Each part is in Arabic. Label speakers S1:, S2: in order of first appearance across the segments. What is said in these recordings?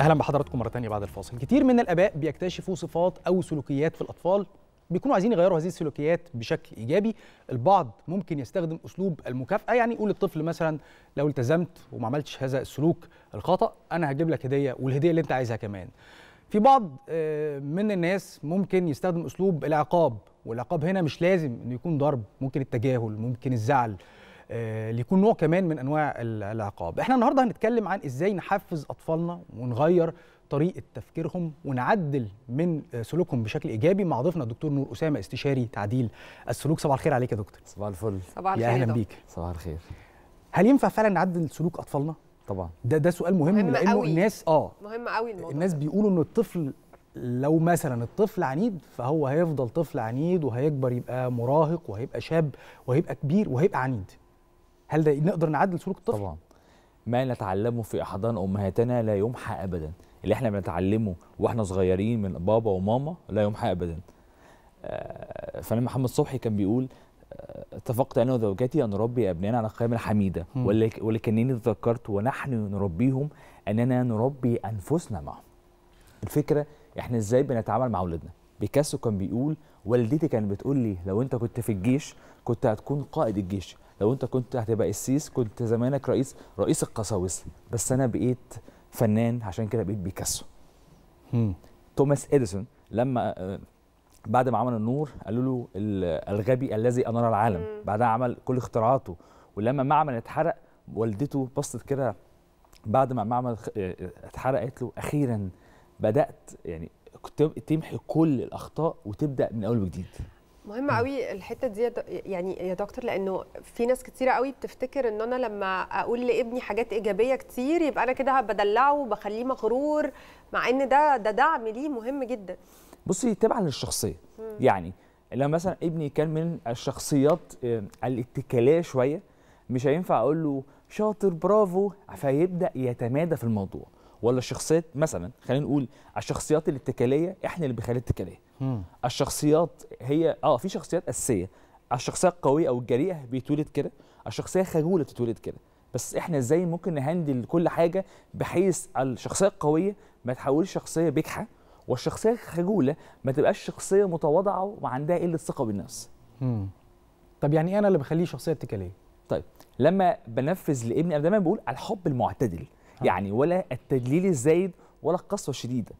S1: اهلا بحضراتكم مره ثانيه بعد الفاصل كتير من الاباء بيكتشفوا صفات او سلوكيات في الاطفال بيكونوا عايزين يغيروا هذه السلوكيات بشكل ايجابي البعض ممكن يستخدم اسلوب المكافاه يعني يقول للطفل مثلا لو التزمت وما عملتش هذا السلوك الخطا انا هجيب لك هديه والهديه اللي انت عايزها كمان في بعض آه، من الناس ممكن يستخدم اسلوب العقاب والعقاب هنا مش لازم انه يكون ضرب ممكن التجاهل ممكن الزعل اللي آه، يكون نوع كمان من انواع العقاب احنا النهارده هنتكلم عن ازاي نحفز اطفالنا ونغير طريقه تفكيرهم ونعدل من آه، سلوكهم بشكل ايجابي مع ضيفنا الدكتور نور اسامه استشاري تعديل السلوك صباح الخير عليك يا دكتور صباح الفل صباح الخير يا اهلا بيك صباح الخير هل ينفع فعلا نعدل سلوك اطفالنا طبعا ده ده سؤال مهم, مهم لانه قوي. الناس اه
S2: مهم قوي الموضوع
S1: الناس بيقولوا ان الطفل لو مثلا الطفل عنيد فهو هيفضل طفل عنيد وهيكبر يبقى مراهق وهيبقى شاب وهيبقى كبير وهيبقى عنيد هل ده نقدر نعدل سلوك الطفل؟ طبعا ما
S3: نتعلمه في احضان امهاتنا لا يمحى ابدا اللي احنا بنتعلمه واحنا صغيرين من بابا وماما لا يمحى ابدا آه، فانا محمد صبحي كان بيقول آه، اتفقت انا وزوجتي ان نربي ابنائنا على القيم الحميده ولكنني تذكرت ونحن نربيهم اننا نربي انفسنا معهم الفكره احنا ازاي بنتعامل مع اولادنا بيكاسو كان بيقول والدتي كانت بتقول لي لو انت كنت في الجيش كنت هتكون قائد الجيش لو انت كنت هتبقى قسيس كنت زمانك رئيس رئيس القساوسه بس انا بقيت فنان عشان كده بقيت بيكاسو توماس اديسون لما آه، بعد ما عمل النور قالوا له الغبي الذي انار العالم بعدها عمل كل اختراعاته ولما معمل اتحرق والدته بصت كده بعد ما معمل آه، اتحرق قالت له اخيرا بدات يعني تمحي كل الاخطاء وتبدا من اول وجديد
S2: مهم قوي الحته دي يعني يا دكتور لانه في ناس كثيره قوي بتفتكر ان انا لما اقول لابني حاجات ايجابيه كتير يبقى انا كده بدلعه وبخليه مغرور مع ان ده ده دعم ليه مهم جدا
S3: بصي تبعا للشخصيه يعني لو مثلا ابني كان من الشخصيات آه، الاتكاليه شويه مش هينفع اقول له شاطر برافو فيبدا يتمادى في الموضوع ولا الشخصيات مثلا خلينا نقول الشخصيات الاتكاليه احنا اللي بنخليها اتكاليه مم. الشخصيات هي اه في شخصيات اساسيه الشخصيه القويه او الجريئه بيتولد كده الشخصيه خجوله بتتولد كده بس احنا ازاي ممكن نهندل كل حاجه بحيث الشخصيه القويه ما تحولش شخصيه بجحه والشخصيه الخجوله ما تبقاش شخصيه متواضعه وعندها قله ثقه بالنفس مم. طب يعني ايه انا اللي بخليه شخصيه اتكاليه طيب لما بنفذ لابني انا دايما بقول الحب المعتدل ها. آه. يعني ولا التدليل الزايد ولا القسوه الشديده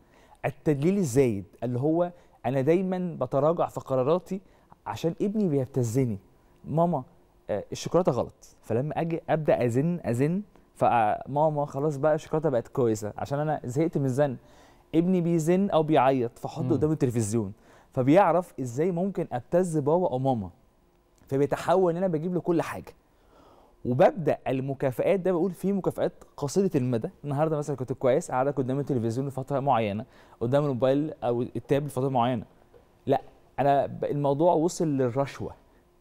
S3: التدليل الزايد اللي هو انا دايما بتراجع في قراراتي عشان ابني بيبتزني ماما آه، الشوكولاته غلط فلما اجي ابدا ازن ازن فماما آه، خلاص بقى الشوكولاته بقت كويسه عشان انا زهقت من الزن ابني بيزن او بيعيط فحطه قدامه التلفزيون فبيعرف ازاي ممكن ابتز بابا او ماما فبيتحول ان انا بجيب له كل حاجه وببدا المكافئات ده بقول في مكافئات قصيره المدى النهارده مثلا كنت كويس قاعده قدام التلفزيون لفتره معينه قدام الموبايل او التاب لفتره معينه لا انا الموضوع وصل للرشوه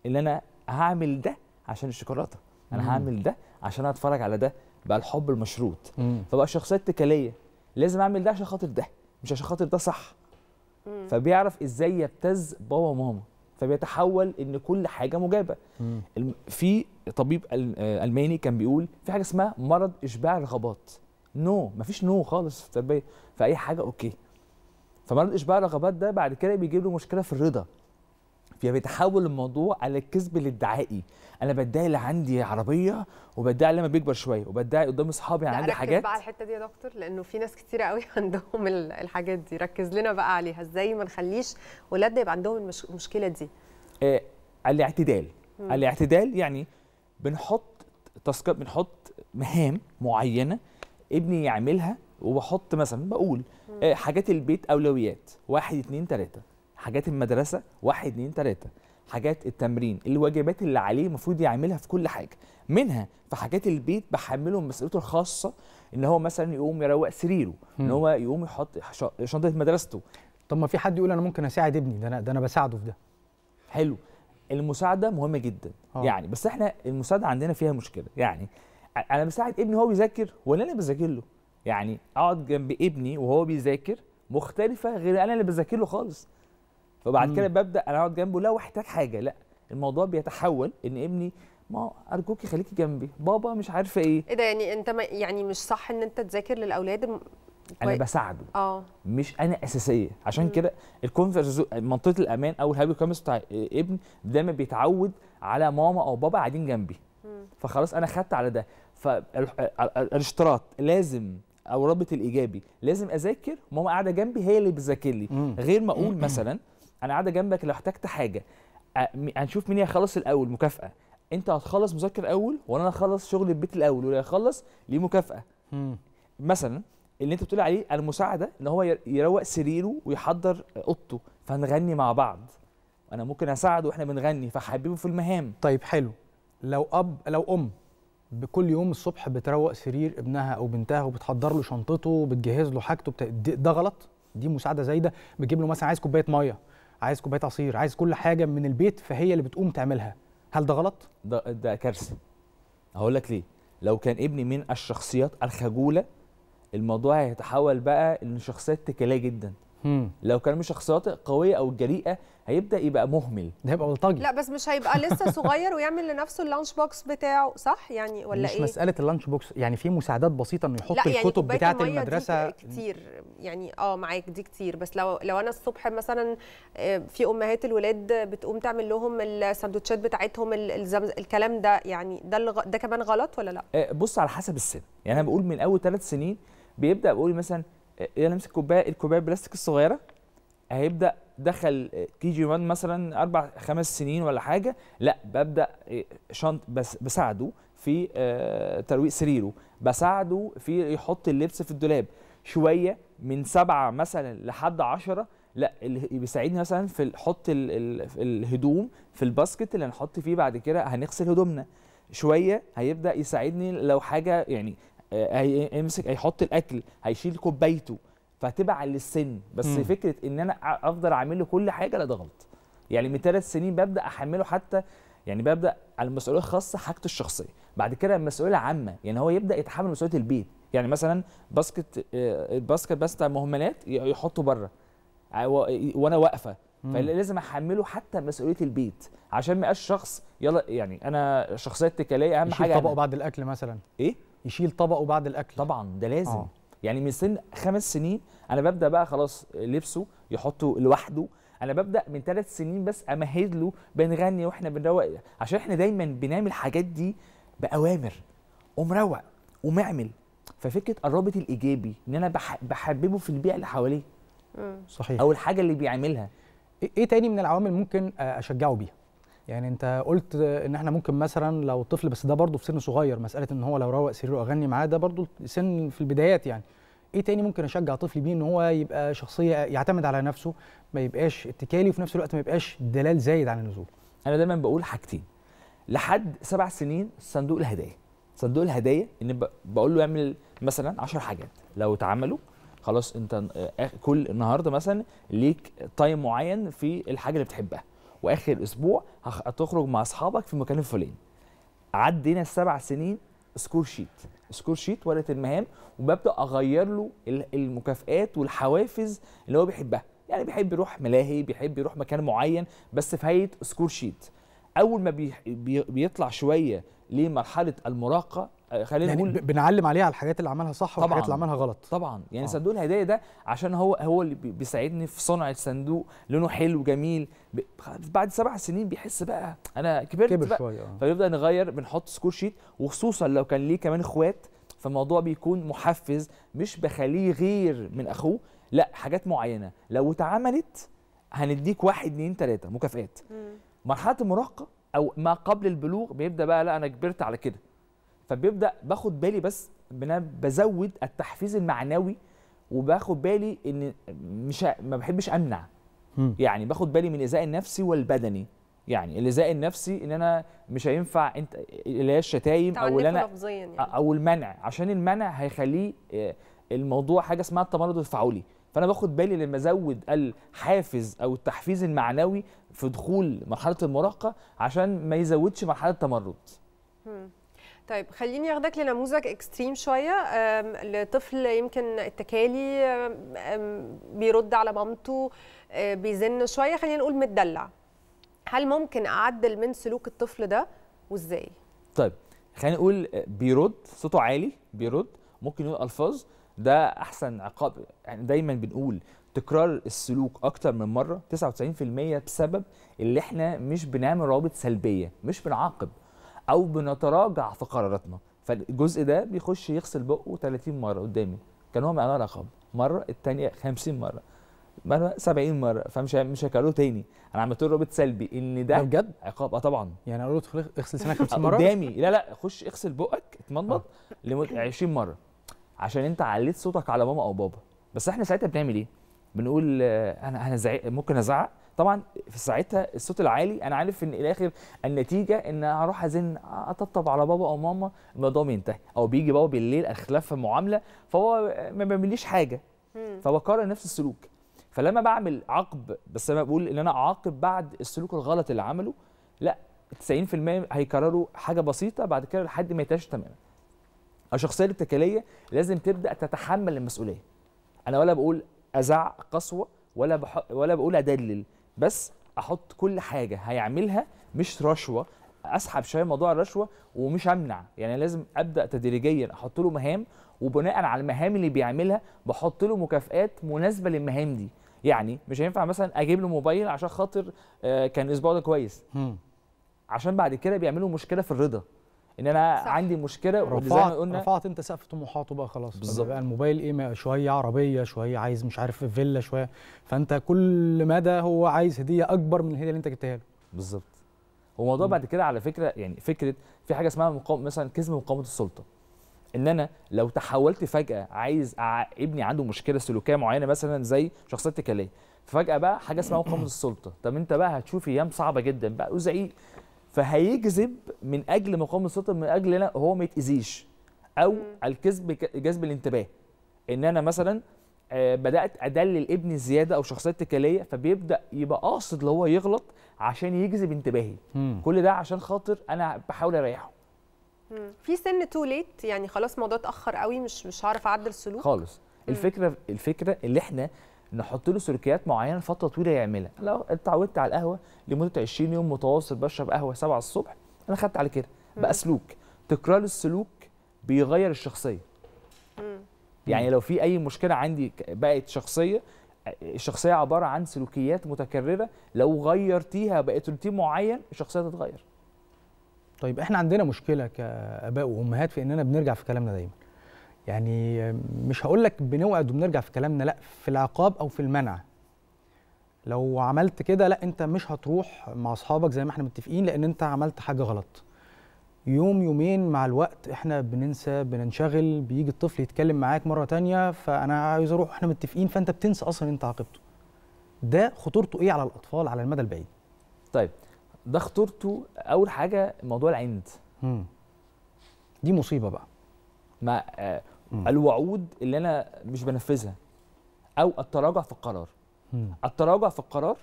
S3: ان انا هعمل ده عشان الشوكولاته انا هعمل ده عشان اتفرج على ده بقى الحب المشروط فبقى شخصيه اتكاليه لازم اعمل ده عشان خاطر ده مش عشان خاطر ده صح فبيعرف ازاي يبتز بابا وماما فبيتحول ان كل حاجه مجابه في طبيب آه، الماني كان بيقول في حاجه اسمها مرض اشباع رغبات نو no. مفيش نو no خالص في التربيه في اي حاجه اوكي فمرض اشباع الرغبات ده بعد كده بيجيب له مشكله في الرضا فبيتحول الموضوع على الكذب الادعائي انا بدعي اللي عندي عربيه وبدعي لما بيكبر شويه وبدعي قدام اصحابي انا عندي حاجات بقى على
S2: الحته دي يا دكتور لانه في ناس كتير قوي عندهم الحاجات دي ركز لنا بقى عليها ازاي ما نخليش ولادنا يبقى عندهم المشكله دي
S3: آه الاعتدال الاعتدال يعني بنحط تاسكات بنحط مهام معينه ابني يعملها وبحط مثلا بقول آه، حاجات البيت اولويات واحد اتنين تلاته حاجات المدرسه واحد اتنين تلاته حاجات التمرين الواجبات اللي عليه المفروض يعملها في كل حاجه منها في حاجات البيت بحمله مسؤوليته الخاصه ان هو مثلا يقوم يروق سريره مم. ان هو يقوم يحط شنطه مدرسته طب ما في حد يقول انا ممكن اساعد ابني ده انا ده انا بساعده في ده حلو المساعده مهمه جدا أوه. يعني بس احنا المساعده عندنا فيها مشكله يعني انا بساعد ابني وهو بيذاكر ولا انا بذاكر له يعني اقعد جنب ابني وهو بيذاكر مختلفه غير انا اللي بذاكر له خالص فبعد كده ببدا انا اقعد جنبه لا واحتاج حاجه لا الموضوع بيتحول ان ابني ما ارجوكي خليكي جنبي بابا مش عارفه ايه
S2: ايه ده يعني انت ما يعني مش صح ان انت تذاكر للاولاد
S3: انا بساعده اه مش انا اساسيه عشان كده الكونفرس منطقه الامان او الهابي كومس بتاع ابن دايما بيتعود على ماما او بابا قاعدين جنبي فخلاص انا خدت على ده فالاشتراط لازم او رابط الايجابي لازم اذاكر ماما قاعده جنبي هي اللي بتذاكر لي غير ما اقول مثلا انا قاعده جنبك لو احتجت حاجه هنشوف مين هيخلص الاول مكافاه انت هتخلص مذاكر اول وانا هخلص شغل البيت الاول واللي هيخلص ليه مكافاه مثلا اللي انت بتقول عليه المساعده ان هو يروق سريره ويحضر
S1: اوضته فنغني مع بعض انا ممكن اساعده واحنا بنغني فحببه في المهام طيب حلو لو اب لو ام بكل يوم الصبح بتروق سرير ابنها او بنتها وبتحضر له شنطته وبتجهز له حاجته بتا... ده غلط دي مساعده زايده بتجيب له مثلا عايز كوبايه ميه عايز كوبايه عصير عايز كل حاجه من البيت فهي اللي بتقوم تعملها هل ده غلط
S3: ده ده كارثه هقول لك ليه لو كان ابني من الشخصيات الخجوله الموضوع هيتحول بقى ان شخصيات تكاليه جدا مم. لو كان مش شخصيات قويه او جريئه هيبدا يبقى مهمل ده هيبقى بلطجي لا
S2: بس مش هيبقى لسه صغير ويعمل لنفسه اللانش بوكس بتاعه صح يعني ولا مش ايه مش مساله
S1: اللانش بوكس يعني في مساعدات بسيطه انه يحط يعني الكتب بتاعه المدرسه دي كتير
S2: يعني اه معاك دي كتير بس لو لو انا الصبح مثلا آه، في امهات الولاد بتقوم تعمل لهم السندوتشات بتاعتهم الكلام ده يعني ده ده كمان غلط ولا لا
S3: آه، بص على حسب السن يعني انا بقول من اول ثلاث سنين بيبدا بيقول مثلا يلا إيه، نمسك كوبايه الكوبايه البلاستيك الصغيره هيبدا دخل آه، كي جي 1 مثلا اربع خمس سنين ولا حاجه لا ببدا آه، شنط بس بساعده في آه، ترويق سريره بساعده في يحط اللبس في الدولاب شويه من سبعه مثلا لحد عشرة لا اللي بيساعدني مثلا في حط الهدوم في الباسكت اللي هنحط فيه بعد كده هنغسل هدومنا شويه هيبدا يساعدني لو حاجه يعني هيمسك آه، إيه، هيحط الاكل هيشيل كوبايته فهتبقى على السن بس م. فكره ان انا افضل اعمل له كل حاجه لا ده غلط يعني من ثلاث سنين ببدا احمله حتى يعني ببدا على المسؤوليه الخاصه حاجته الشخصيه بعد كده المسؤوليه عامه يعني هو يبدا يتحمل مسؤوليه البيت يعني مثلا باسكت آه، الباسكت بس بتاع مهملات يحطه بره آه، وانا واقفه فلازم احمله حتى مسؤوليه البيت عشان ما يبقاش شخص يلا يعني انا شخصيه اتكاليه اهم حاجه طبقه بعد الاكل مثلا ايه يشيل طبقه بعد الاكل طبعا ده لازم آه. يعني من سن خمس سنين انا ببدا بقى خلاص لبسه يحطه لوحده انا ببدا من ثلاث سنين بس امهد له بنغني واحنا بنروق عشان احنا دايما بنعمل الحاجات دي باوامر ومروق ومعمل
S1: ففكره الرابط الايجابي ان انا بحببه في البيئه اللي حواليه صحيح او الحاجه اللي بيعملها ايه تاني من العوامل ممكن اشجعه بيها يعني انت قلت ان احنا ممكن مثلا لو طفل بس ده برضه في سن صغير مساله ان هو لو روق سريره اغني معاه ده برضه سن في البدايات يعني ايه تاني ممكن اشجع طفلي بيه ان هو يبقى شخصيه يعتمد على نفسه ما يبقاش اتكالي وفي نفس الوقت ما يبقاش دلال زايد عن اللزوم انا دايما بقول حاجتين
S3: لحد سبع سنين صندوق الهدايا صندوق الهدايا ان بقول له اعمل مثلا 10 حاجات لو اتعملوا خلاص انت آه، آه، كل النهارده مثلا ليك تايم معين في الحاجه اللي بتحبها واخر اسبوع هتخرج مع اصحابك في المكان الفلاني عدينا السبع سنين سكور شيت سكور شيت ورقه المهام وببدا اغير له المكافئات والحوافز اللي هو بيحبها يعني بيحب يروح ملاهي بيحب يروح مكان معين بس في هيئه سكور شيت اول ما بيطلع شويه لمرحله المراهقه آه، خلينا يعني نقول بنعلم
S1: عليه على الحاجات اللي عملها صح والحاجات اللي
S3: عملها غلط طبعا يعني آه. صندوق الهدايا ده عشان هو هو اللي بيساعدني في صنع الصندوق لونه حلو جميل بعد سبع سنين بيحس بقى انا كبرت كبر بقى شوية. آه. فبيبدا نغير بنحط سكور شيت وخصوصا لو كان ليه كمان اخوات فالموضوع بيكون محفز مش بخليه غير من اخوه لا حاجات معينه لو اتعملت هنديك واحد اتنين تلاته مكافئات مرحله المراهقه او ما قبل البلوغ بيبدا بقى لا انا كبرت على كده فبيبدا باخد بالي بس ان انا بزود التحفيز المعنوي وباخد بالي ان مش ما بحبش امنع م. يعني باخد بالي من الايذاء النفسي والبدني يعني الايذاء النفسي ان انا مش هينفع انت اللي هي الشتايم او اللي انا يعني. او المنع عشان المنع هيخليه آه، الموضوع حاجه اسمها التمرد التفاعلي فانا باخد بالي لما ازود الحافز او التحفيز المعنوي في دخول مرحله المراهقه عشان ما يزودش مرحله التمرد
S2: طيب خليني اخدك لنموذج اكستريم شويه لطفل يمكن التكالي بيرد على مامته أه، بيزن شويه خلينا نقول متدلع هل ممكن اعدل من سلوك الطفل ده وازاي
S3: طيب خلينا نقول بيرد صوته عالي بيرد ممكن يقول الفاظ ده احسن عقاب يعني دايما بنقول تكرار السلوك اكتر من مره 99% بسبب اللي احنا مش بنعمل روابط سلبيه مش بنعاقب او بنتراجع في قراراتنا فالجزء ده بيخش يغسل بقه 30 مره قدامي كان هو معناه رقم مره الثانيه 50 مره مرة 70 مرة فمش مش هكرره تاني انا عملت له رابط سلبي ان ده بجد عقاب اه طبعا
S1: يعني اقول له اغسل سنك 50 مرة قدامي
S3: لا لا خش اغسل بقك اتمضمض آه. لمدة 20 مرة عشان انت عليت صوتك على ماما او بابا بس احنا ساعتها بنعمل ايه؟ بنقول آه، انا انا زعق ممكن ازعق طبعا في ساعتها الصوت العالي انا عارف ان الاخر النتيجه ان هروح ازن اطبطب على بابا او ماما الموضوع بينتهي او بيجي بابا بالليل اخلاف في المعامله فهو ما بيعمليش حاجه فبكرر نفس السلوك فلما بعمل عقب بس انا بقول ان انا اعاقب بعد السلوك الغلط اللي عمله لا 90% هيكرروا حاجه بسيطه بعد كده لحد ما يتهاش تماما الشخصيه الاتكاليه لازم تبدا تتحمل المسؤوليه انا ولا بقول ازع قسوه ولا بح... ولا بقول ادلل بس احط كل حاجه هيعملها مش رشوه اسحب شويه موضوع الرشوه ومش امنع يعني لازم ابدا تدريجيا احط له مهام وبناء على المهام اللي بيعملها بحط له مكافئات مناسبه للمهام دي يعني مش هينفع مثلا اجيب له موبايل عشان خاطر آه، كان اسبوع ده كويس عشان بعد
S1: كده بيعملوا مشكله في الرضا ان انا صح. عندي مشكله رفعت قلنا رفعت انت سقف طموحاته بقى خلاص بالظبط بقى الموبايل ايه شويه عربيه شويه عايز مش عارف فيلا شويه فانت كل مدى هو عايز هديه اكبر من الهديه اللي انت جبتها له بالظبط هو الموضوع بعد كده على
S3: فكره يعني فكره في حاجه اسمها مقام مثلا كذب مقاومه السلطه ان انا لو تحولت فجاه عايز ابني عنده مشكله سلوكيه معينه مثلا زي شخصيه اتكاليه فجاه بقى حاجه اسمها مقاومه السلطه طب انت بقى هتشوف ايام صعبه جدا بقى وزعيق فهيجذب من اجل مقام السلطه من اجل ان هو ما يتاذيش او الكذب جذب الانتباه ان انا مثلا آه، بدات ادلل ابني زياده او شخصيه اتكاليه فبيبدا يبقى قاصد اللي هو يغلط عشان يجذب انتباهي مم. كل ده عشان خاطر انا بحاول اريحه
S2: في سن تو ليت يعني خلاص الموضوع اتاخر قوي مش مش هعرف اعدل سلوك
S3: خالص الفكره الفكره اللي احنا نحط له سلوكيات معينه فتره طويله يعملها لو اتعودت على القهوه لمده 20 يوم متواصل بشرب قهوه 7 الصبح انا خدت على كده بقى سلوك تكرار السلوك بيغير الشخصيه يعني لو في اي مشكله عندي بقت شخصيه الشخصيه عباره عن سلوكيات متكرره لو غيرتيها بقت روتين معين الشخصيه تتغير
S1: طيب احنا عندنا مشكله كاباء وامهات في اننا بنرجع في كلامنا دايما يعني مش هقول لك بنوعد وبنرجع في كلامنا لا في العقاب او في المنع لو عملت كده لا انت مش هتروح مع اصحابك زي ما احنا متفقين لان انت عملت حاجه غلط يوم يومين مع الوقت احنا بننسى بننشغل بيجي الطفل يتكلم معاك مره تانية فانا عايز اروح احنا متفقين فانت بتنسى اصلا انت عاقبته ده خطورته ايه على الاطفال على المدى البعيد طيب ده خطورته اول حاجه
S3: موضوع العند
S1: دي مصيبه بقى
S3: ما آه، الوعود اللي انا مش بنفذها او التراجع في القرار م. التراجع في القرار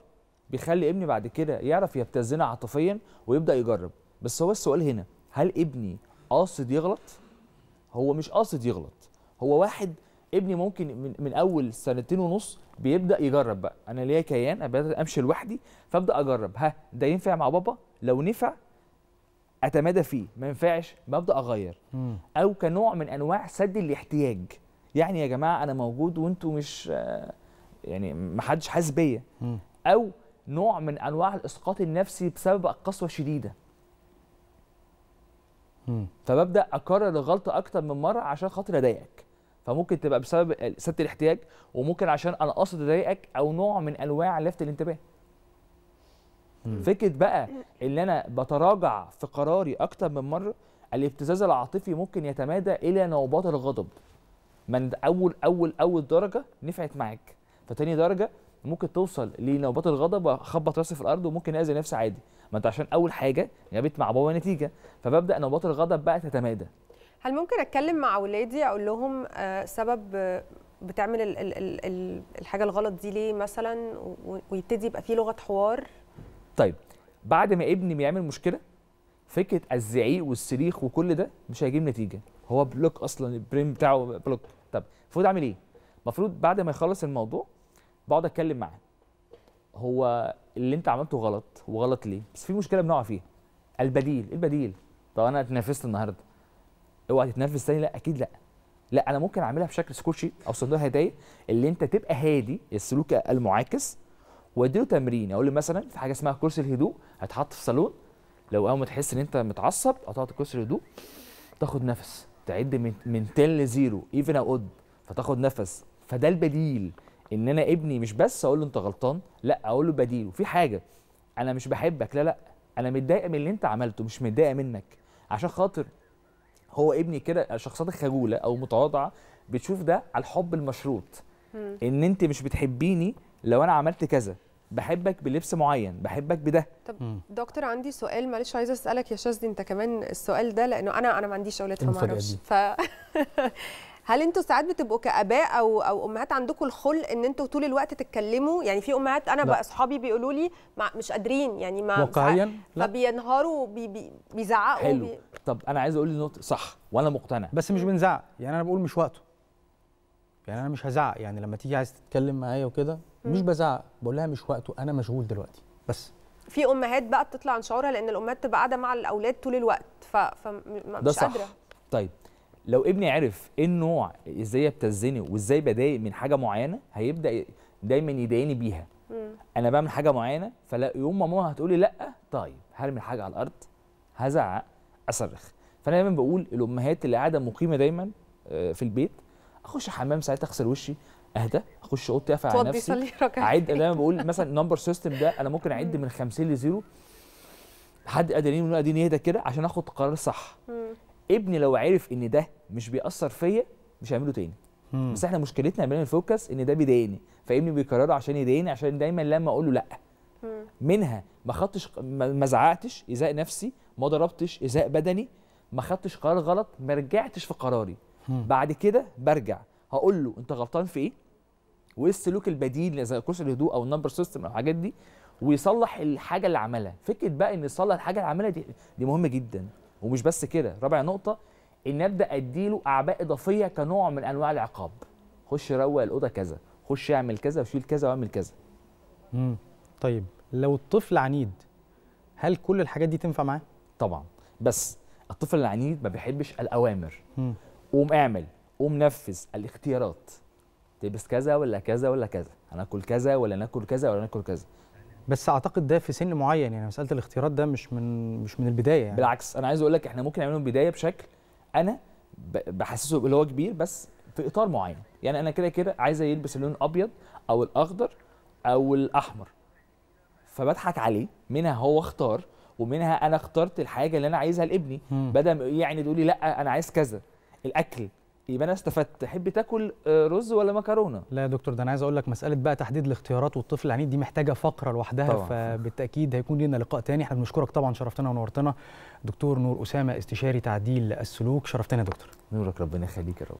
S3: بيخلي ابني بعد كده يعرف يبتزنا عاطفيا ويبدا يجرب بس هو السؤال هنا هل ابني قاصد يغلط هو مش قاصد يغلط هو واحد ابني ممكن من, من اول سنتين ونص بيبدا يجرب بقى انا ليا كيان ابدا امشي لوحدي فابدا اجرب ها ده ينفع مع بابا لو نفع اتمادى فيه ما ينفعش ببدا اغير م. او كنوع من انواع سد الاحتياج يعني يا جماعه انا موجود وانتوا مش آه، يعني ما حدش حاسس بيا او نوع من انواع الاسقاط النفسي بسبب القسوه الشديده فببدا اكرر الغلطه اكتر من مره عشان خاطر اضايقك فممكن تبقى بسبب سد الاحتياج وممكن عشان انا قاصد اضايقك او نوع من انواع لفت الانتباه فكره بقى اللي انا بتراجع في قراري اكتر من مره الابتزاز العاطفي ممكن يتمادى الى نوبات الغضب من اول اول اول درجه نفعت معاك فتاني درجه ممكن توصل لنوبات الغضب واخبط راسي في الارض وممكن اذي نفسي عادي ما انت عشان اول حاجه جابت مع بابا نتيجه فببدا نوبات الغضب بقى تتمادى
S2: هل ممكن اتكلم مع اولادي اقول لهم آه، سبب بتعمل الحاجه الغلط دي ليه مثلا ويبتدي يبقى في لغه حوار
S3: طيب بعد ما ابني بيعمل مشكله فكره الزعيق والصريخ وكل ده مش هيجيب نتيجه هو بلوك اصلا البريم بتاعه بلوك طب المفروض اعمل ايه المفروض بعد ما يخلص الموضوع بقعد اتكلم معاه هو اللي انت عملته غلط وغلط ليه بس في مشكله بنقع فيها البديل إيه البديل طب انا اتنافست النهارده اوعى تتنافس تاني لا اكيد لا لا انا ممكن اعملها بشكل سكوتشي او صندوق هدايا اللي انت تبقى هادي السلوك المعاكس واديله تمرين اقول له مثلا في حاجه اسمها كرسي الهدوء هيتحط في صالون لو اول ما تحس ان انت متعصب قطعت كرسي الهدوء تاخد نفس تعد من من 10 ل 0 ايفن او اود فتاخد نفس فده البديل ان انا ابني مش بس اقول له انت غلطان لا اقول له بديل وفي حاجه انا مش بحبك لا لا انا متضايقه من اللي انت عملته مش متضايقه منك عشان خاطر هو ابني كده الشخصيات الخجوله او متواضعه بتشوف ده على الحب المشروط ان انت مش بتحبيني لو انا عملت كذا بحبك بلبس معين بحبك بده طب
S2: دكتور عندي سؤال معلش عايزه اسالك يا شاذلي انت كمان السؤال ده لانه انا انا ما عنديش اولاد فما اعرفش ف هل انتوا ساعات بتبقوا كاباء او او امهات عندكم الخلق ان انتوا طول الوقت تتكلموا يعني في امهات انا بقى اصحابي بيقولوا لي مش قادرين يعني ما واقعيا لا فبينهاروا بي بي بيزعقوا حلو بي
S1: طب انا عايز اقول نقطه صح وانا مقتنع بس مش بنزعق يعني انا بقول مش وقته يعني انا مش هزعق يعني لما تيجي عايز تتكلم معايا وكده مش بزعق بقول لها مش وقته انا مشغول دلوقتي بس
S2: في امهات بقى بتطلع عن شعورها لان الامهات تبقى قاعده مع الاولاد طول الوقت ف... فمش قادره
S3: طيب لو ابني عرف ايه النوع ازاي بتزني وازاي بضايق من حاجه معينه هيبدا دايما يضايقني بيها مم. انا بعمل حاجه معينه فلا يوم ماما هتقولي لا طيب هرمي الحاجه على الارض هزعق اصرخ فانا دايما بقول الامهات اللي قاعده مقيمه دايما آه، في البيت اخش الحمام ساعتها اغسل وشي اهدى اخش اوضتي اقفل على نفسي اعد عد انا بقول مثلا نمبر سيستم ده انا ممكن اعد من 50 لزيرو حد اداني من قادرين يهدى كده عشان اخد قرار صح ابني لو عرف ان ده مش بيأثر فيا مش هعمله تاني مم. بس احنا مشكلتنا بين الفوكس ان ده بيضايقني فابني بيكرره عشان يضايقني عشان دايما لما اقول له لا مم. منها ما خدتش ما زعقتش ايذاء نفسي ما ضربتش ايذاء بدني ما خدتش قرار غلط ما رجعتش في قراري مم. بعد كده برجع هقول له انت غلطان في ايه وايه السلوك البديل زي كرسي الهدوء او النمبر سيستم او الحاجات دي ويصلح الحاجه اللي عملها فكره بقى ان يصلح الحاجه اللي عملها دي دي مهمه جدا ومش بس كده رابع نقطه ان ابدا اديله اعباء اضافيه كنوع من انواع العقاب خش روق الاوضه كذا خش اعمل كذا وشيل كذا واعمل كذا امم طيب لو الطفل عنيد هل كل الحاجات دي تنفع معاه طبعا بس الطفل العنيد ما بيحبش الاوامر امم قوم اعمل قوم نفذ الاختيارات تلبس كذا ولا كذا ولا كذا هناكل كذا ولا ناكل كذا ولا
S1: ناكل كذا بس اعتقد ده في سن معين يعني مساله الاختيارات ده مش من مش من البدايه يعني.
S3: بالعكس انا عايز اقول لك احنا ممكن نعمله بدايه بشكل انا بحسسه اللي هو كبير بس في اطار معين يعني انا كده كده عايزه يلبس اللون الابيض او الاخضر او الاحمر فبضحك عليه منها هو اختار ومنها انا اخترت الحاجه اللي انا عايزها لابني بدل يعني تقولي لا انا عايز كذا الاكل يبقى انا استفدت تحب تاكل
S1: آه، رز ولا مكرونه لا يا دكتور ده انا عايز اقول لك مساله بقى تحديد الاختيارات والطفل العنيد دي محتاجه فقره لوحدها طبعا. فبالتاكيد هيكون لنا لقاء تاني احنا بنشكرك طبعا شرفتنا ونورتنا دكتور نور اسامه استشاري تعديل السلوك شرفتنا يا دكتور
S3: نورك ربنا يخليك يا رب